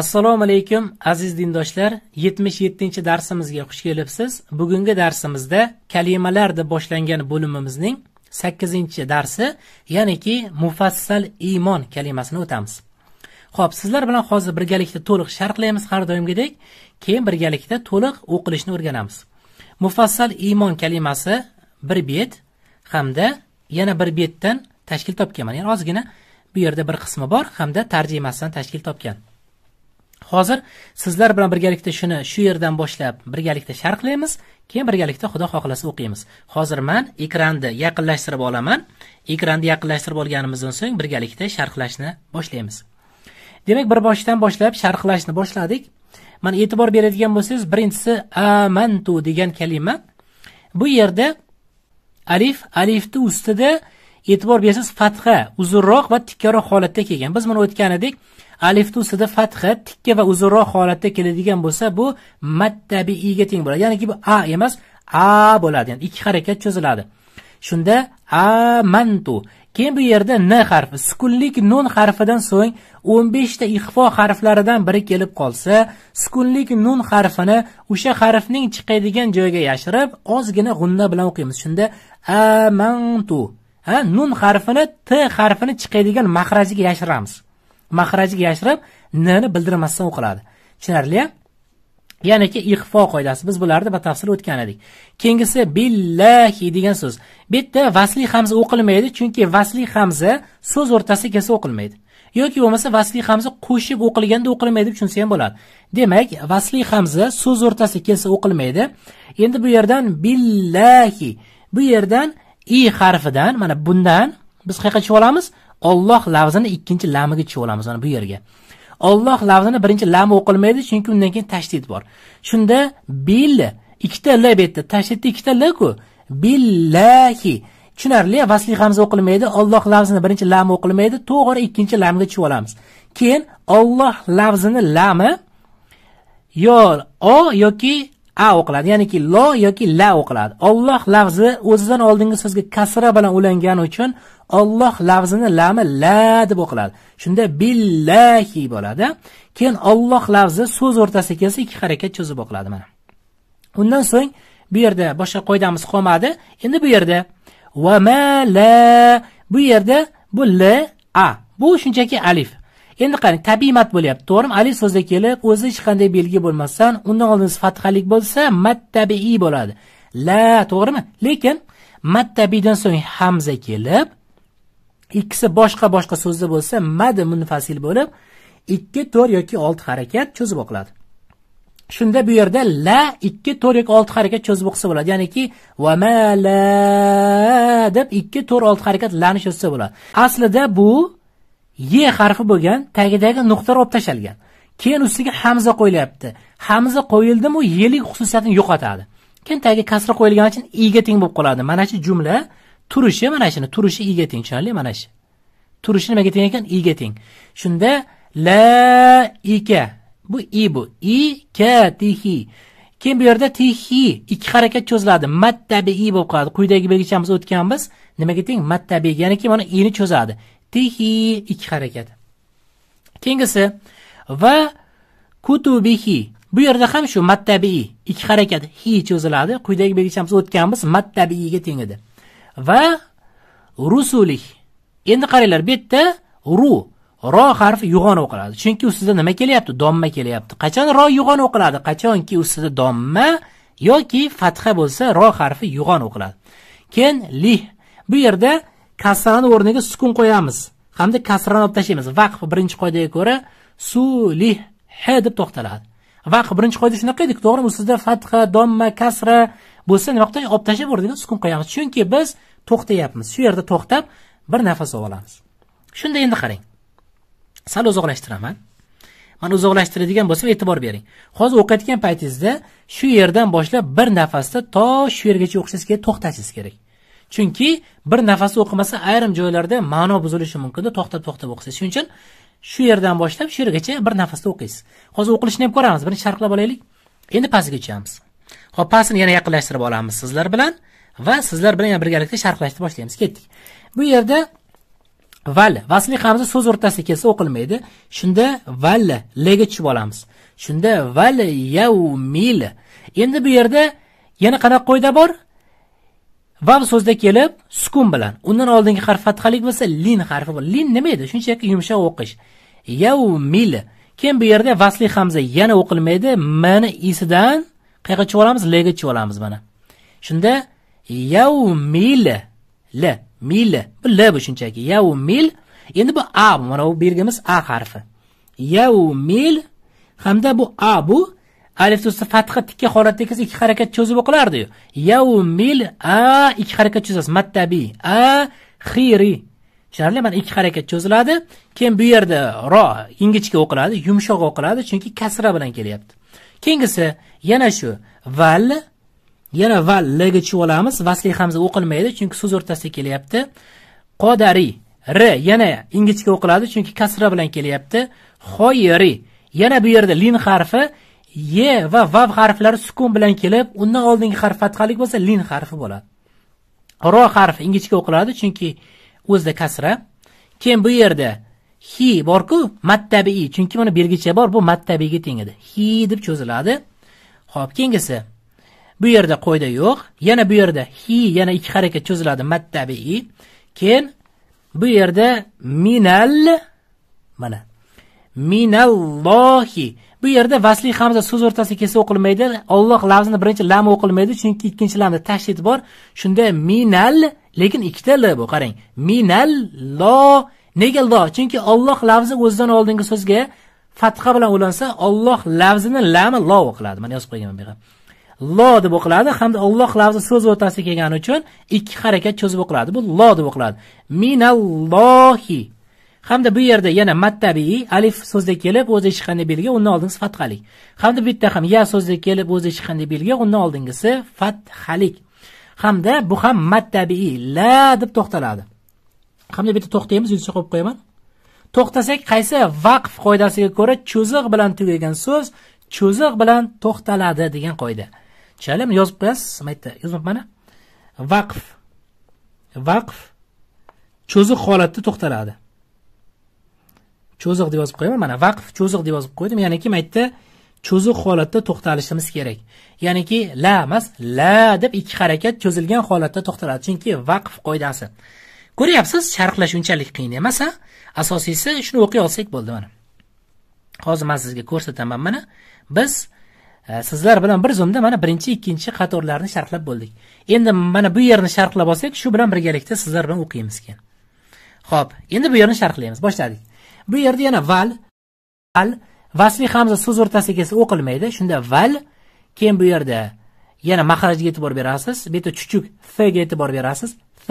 assalomu alaykum aziz dindoshlar yetmish yettinchi darsimizga xush kelibsiz bugungi darsimizda kalimalar deb boshlangan bo'limimizning sakkizinchi darsi ya'niki mufassal iymon kalimasini o'tamiz ho'p sizlar bilan hozir birgalikda to'liq sharhlaymiz har doimgidek keyin birgalikda to'liq o'qilishni o'rganamiz mufassal iymon kalimasi bir bet hamda yana bir betdan tashkil topgan ya'ni ozgina bu yerda bir qismi bor hamda tarjimasidan tashkil topgan hozir sizlar bilan birgalikda shuni shu yerdan boshlab birgalikda sharhlaymiz keyin birgalikda xudo xohlasa o'qiymiz hozir man ekranni yaqinlashtirib olaman ekranni yaqinlashtirib olganimizdan so'ng birgalikda sharhlashni boshlaymiz demak bir boshdan boshlab sharhlashni boshladik mana e'tibor beradigan bo'lsangiz birinchisi amantu degan kalima bu yerda alif alifni ustida e'tibor bersangiz fatha uzunroq va tikkaroq holatda kelgan biz buni o'tgan edik alif tusida fatha tikka va uzunroq holatda keladigan bo'lsa bu mattabiiga teng bo'ladi ya'niki bu a emas a bo'ladi ya'ni ikki harakat cho'ziladi shunda amantu keyin bu yerda n harfi sukunlik nun harfidan so'ng 15 ta ixfo harflaridan biri kelib qolsa sukunlik nun harfini o'sha harfning chiqadigan joyiga yashirib ozgina g'unna bilan o'qiymiz shunda amantu ha nun harfini t harfini chiqadigan mahrajiga yashiramiz mahrajiga yashirib nni bildirmasdan o'qiladi tushunarli ya'niki ixfo qoidasi biz bularni batafsil o'tgan edik keyingisi billahi degan so'z bu yerda vasli hamza o'qilmaydi chunki vasli hamza so'z o'rtasiga kelsa o'qilmaydi yoki bo'lmasa vasli hamza qo'shib o'qilganda o'qilmaydi deb tushunsa ham bo'ladi demak vasli hamza so'z o'rtasiga kelsa o'qilmaydi endi bu yerdan billahi bu yerdan i harfidan mana bundan biz qayerga tushib olamiz olloh lafzini ikkinchi lamiga tushib olamiz mana bu yerga olloh lafzini birinchi lam o'qilmaydi chunki undan keyin tashdid bor shunda bil ikkita l bu yerda tashdidda ikkita l billahi tushunarli vasli hamza o'qilmaydi olloh lafzini birinchi lami o'qilmaydi to'g'ri ikkinchi lamga tushib olamiz keyin olloh lafzini lami yo o yoki a o'qiladi ya'niki lo yoki la o'qiladi olloh lafzi o'zidan oldingi so'zga kasra bilan ulangani uchun olloh lafzini lami la deb o'qiladi shunda billahi bo'ladi keyin olloh lafzi so'z o'rtasiga kelsa ikki harakat cho'zib o'qiladi mana undan so'ng bu yerda boshqa qoidamiz qolmadi endi bu yerda va ma la bu yerda bu l a bu shunchaki alif endi qarang tabiiy mat bo'lyapti to'g'rimi ali so'zi kelib o'zi hech qanday belgi bo'lmasdan undan oldin fathalik bo'lsa mad tabiiy bo'ladi la to'g'rimi lekin mad tabiiydan so'ng hamza kelib ikkisi boshqa boshqa so'zda bo'lsa mad munfasil bo'lib ikki to'rt yoki olti harakat cho'zib o'qiladi shunda bu yerda la ikki to'rt yoki olti harakat cho'zib o'qisa bo'ladi ya'niki vama la deb ikki to'rt olti harakat lani cho'zsa bo'ladi aslida bu ye harfi bo'lgan tagidagi nuqta olib tashlangan keyin ustiga hamza qo'yilyapti hamza u yelik xususiyatini yo'qotadi keyin tagiga kasra qo'yilgani uchun iga teng bo'lib qoladi mana shu jumla turishi mana shuni turishi iga teng tushunarli mana shu turishi nimaga teng ekan iga teng shunda la ika bu i bu i ka tihi keyin bu yerda tihi ikki harakat cho'ziladi mattabi i bo'lib qoladi quyidagi belgichamiz o'tganmiz nimaga teng mattabi ya'niki mana ini cho'zadi tihi ikki harakat keyingisi va kutubihi bu yerda ham shu mattabii ikki harakat hi cho'ziladi quyidagi belgichamiz o'tganmiz mattabiyga teng edi va rusulih endi qaranglar bu yerda ru ro harfi yo'g'on o'qiladi chunki ustida nima kelyapti domma kelyapti qachon ro yo'g'on o'qiladi qachonki ustida domma yoki fatha bo'lsa ro harfi yo'g'on o'qiladi keyin lih bu yerda kasrani o'rniga sukun qo'yamiz hamda kasrani olib tashlaymiz vaqf birinchi qoidaga ko'ra sulih h deb to'xtaladi vaqf birinchi qoida shunaqa edi to'g'rimi sizda fatha domma kasra bo'lsa nima qilib olib tashlab o'rniga sukun qo'yamiz chunki biz to'xtayapmiz shu yerda to'xtab bir nafas olib olamiz shunda endi qarang sal uzoqlashtiraman mana uzoqlashtiradigan bo'lsam e'tibor bering hozir o'qiyotgan paytingizda shu yerdan boshlab bir nafasda to shu yergacha o'qishingiz kerak to'xtashingiz kerak chunki bir nafas o'qimasa ayrim joylarda ma'no buzilishi mumkinda to'xtab to'xtab o'qisiz shuning uchun shu yerdan boshlab shu yergacha bir nafasda o'qiysiz hozir o'qilishini ham ko'ramiz birinchi sharhlab olaylik endi pastga o'tamiz hop pastini yana yaqinlashtirib olamiz sizlar bilan va sizlar bilan yana birgalikda sharhlashni boshlaymiz ketdik bu yerda val vasli hamza so'z o'rtasida kelsa o'qilmaydi shunda val lega tushib olamiz shunda val yavmil endi bu yerda yana qanaqa qoida bor vav so'zda kelib sukun bilan undan oldingi harf fathalik bo'lsa lin harfi lin nima edi shunchaki yumshoq o'qish mil keyin bu yerda vasli hamza yana o'qilmaydi mani isidan qayerga tushib olamiz lega tushib olamiz mana shunda mil l mil bu l bu shunchaki mil endi bu a mana bu belgimiz a harfi mil hamda bu a bu alif tursa fatha tikka holatda kelsa ikki harakat cho'zib o'qilardi yaumil a ikki harakat cho'zasiz mattabi a xiri tushunarli mana ikki harakat cho'ziladi keyin bu yerda ro ingichka o'qiladi yumshoq o'qiladi chunki kasra bilan kelyapti keyingisi yana shu val yana val lga tushib olamiz vasli hamza o'qilmaydi chunki so'z o'rtasida kelyapti qodari r yana ingichka o'qiladi chunki kasra bilan kelyapti xoyri yana bu yerda lin harfi ye va vav harflari sukun bilan kelib undan oldingi harf fathalik bo'lsa lin harfi bo'ladi ro harfi ingichka o'qiladi chunki o'zida kasra keyin bu yerda hi borku mattabii chunki mana belgicha bor bu mattabiyga teng edi hi deb cho'ziladi ho'p keyingisi bu yerda qoida yo'q yana bu yerda hi yana ikki harakat cho'ziladi mattabii keyin bu yerda minal mana minallohi bu yerda vasli hamza so'z o'rtasida kelsa o'qilmaydi olloh lafzini birinchi lam o'qilmaydi chunki ikkinchi lamda tashdid bor shunda minal lekin ikkita l bu qarang minal lo nega lo chunki olloh lafzi o'zidan oldingi so'zga fatha bilan ulansa olloh lafzini lami lo o'qiladi mana yozib qo'yganman buyerga lo deb o'qiladi hamda olloh lafzi so'z o'rtasiga kelgani uchun ikki harakat cho'zib o'qiladi bu lo deb o'qiladi minallohi hamda bu yerda yana mattabiiy alif so'zda kelib o'zi hech qanday belgi undan oldingisi fathalik hamda bu yerda ham ya so'zda kelib o'zi hech qanday belgi undan oldingisi fathalik hamda bu ham mattabiiy la deb to'xtaladi hamda bu yerda to'xtaymiz yuzcha qo'yib qo'yaman to'xtasak qaysi vaqf qoidasiga ko'ra cho'ziq bilan tugagan so'z cho'ziq bilan to'xtaladi degan qoida tushunarlimi yozib qo'yasiz mana yozib mana vaqf vaqf cho'ziq holatda to'xtaladi cho'ziq deb yozib qo'yaman mana vaqf cho'ziq deb yozib qo'ydim ya'niki bu yerda cho'ziq holatda to'xtalishimiz kerak ya'niki la emas la deb ikki harakat cho'zilgan holatda to'xtaladi chunki vaqf qoidasi ko'ryapsiz sharhlash unchalik qiyin emas a asosiysi shuni o'qiy olsak bo'ldi mana hozir man sizga ko'rsataman mana biz e, sizlar bilan bir zumda mana birinchi ikkinchi qatorlarni sharhlab bo'ldik endi mana bu yerni sharhlab olsak shu bilan birgalikda sizlar bilan o'qiymiz keyin ho'p endi bu yerni sharhlaymiz boshladik bu yerda yana val al vasli hamza so'z o'rtasiga kelsa o'qilmaydi shunda val keyin bu yerda yana mahrajga e'tibor berasiz bu yerda chuchuk fga e'tibor berasiz f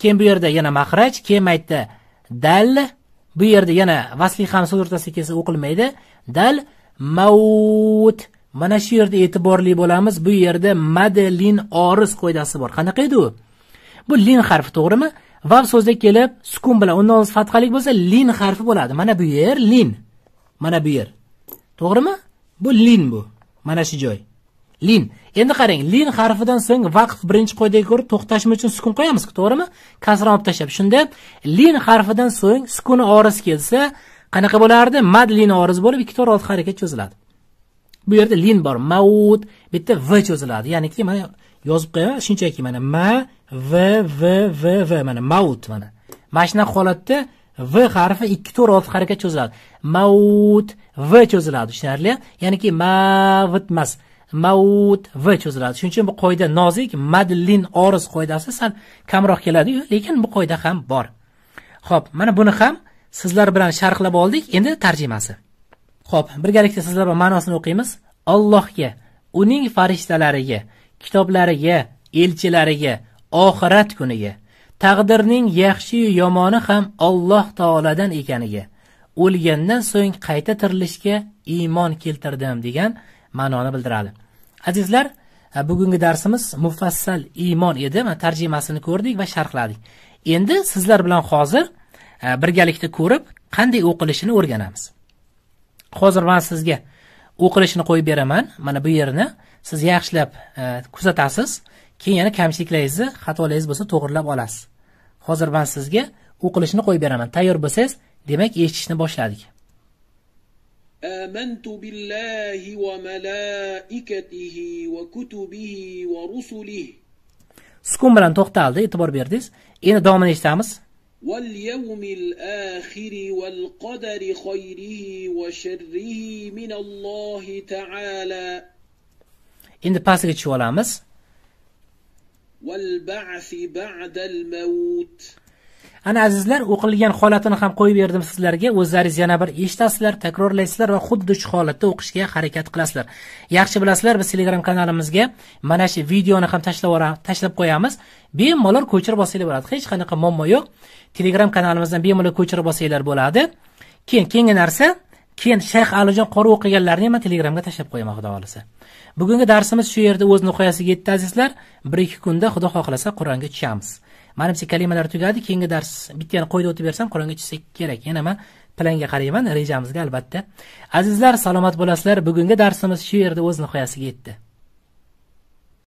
keyin bu yerda yana mahraj keyin maytda dal bu yerda yana vasli ham so'z o'rtasiga kelsa o'qilmaydi dal mavut mana shu yerda e'tiborli bo'lamiz bu yerda mad lin oris qoidasi bor qanaqa edi u bu lin harfi to'g'rimi vav so'zi kelib sukun bilan undan oldin fathalik bo'lsa lin harfi bo'ladi mana bu yer lin mana bu yer to'g'rimi bu lin bu mana shu joy lin endi qarang lin harfidan so'ng vaqf birinchi qoidaga ko'ra to'xtashmi uchun sukun qo'yamiz to'g'rimi kasrani olib tashlab shunda lin harfidan so'ng sukuni oriz kelsa qanaqa bo'lardi mad lin oriz bo'lib ikkita to'rt harakat cho'ziladi bu yerda lin bor maud bitta v cho'ziladi ya'niki mana yozib qo'yaman shunchaki mana ma v v v v mana maut mana mana shunaqa holatda v harfi ikki to'rt olti harakat cho'ziladi maut v cho'ziladi tushunarli ya'niki mavit emas maut v cho'ziladi shuning uchun bu qoida nozik madlin oriz qoidasi sal kamroq keladiyu lekin bu qoida ham bor ho'p mana buni ham sizlar bilan sharhlab oldik endi tarjimasi ho'p birgalikda sizlar bilan ma'nosini o'qiymiz allohga uning farishtalariga kitoblariga elchilariga oxirat kuniga taqdirning yaxshiyu yomoni ham olloh taoladan ekaniga o'lgandan so'ng qayta tirilishga iymon keltirdim degan ma'noni bildiradi azizlar bugungi darsimiz mufassal iymon edi mana tarjimasini ko'rdik va sharhladik endi sizlar bilan hozir e, birgalikda ko'rib qanday o'qilishini o'rganamiz hozir man sizga o'qilishini qo'yib beraman mana bu yerni siz yaxshilab e, kuzatasiz keyin yana kamchiliklaringizni xatolaringiz bo'lsa to'g'irlab olasiz hozir man sizga o'qilishni qo'yib beraman tayyor bo'lsangiz demak eshitishni boshladik آمنت بالله وملائكته وكتبه ورسله sukun bilan to'xtaldi e'tibor berdingiz endi davomini eshitamiz واليوم الآخر والقدر خيره وشره من الله تعالى endi pastga tushib olamiz ana azizlar o'qilgan holatini ham qo'yib berdim sizlarga o'zlaringiz yana bir eshitasizlar takrorlaysizlar va xuddi shu holatda o'qishga harakat qilasizlar yaxshi bilasizlar biz telegram kanalimizga mana shu videoni ham tashlab tashlab qo'yamiz bemalol ko'chirib olsanglar bo'ladi hech qanaqa muammo yo'q telegram kanalimizdan bemalol ko'chirib olsanglar bo'ladi keyin keyingi narsa keyin shayx alijon qori o'qiganlarni ham telegramga tashlab qo'yaman xudo xohlasa bugungi darsimiz shu yerda o'z nihoyasiga yetdi azizlar bir ikki kunda xudo xohlasa qur'onga tushamiz manimcha kalimalar tugadi keyingi dars bittani qo'yda o'tib bersam qur'onga tushsak kerak yana man planga qarayman rejamizga albatta azizlar salomat bo'lasizlar bugungi darsimiz shu yerda o'z nihoyasiga yetdi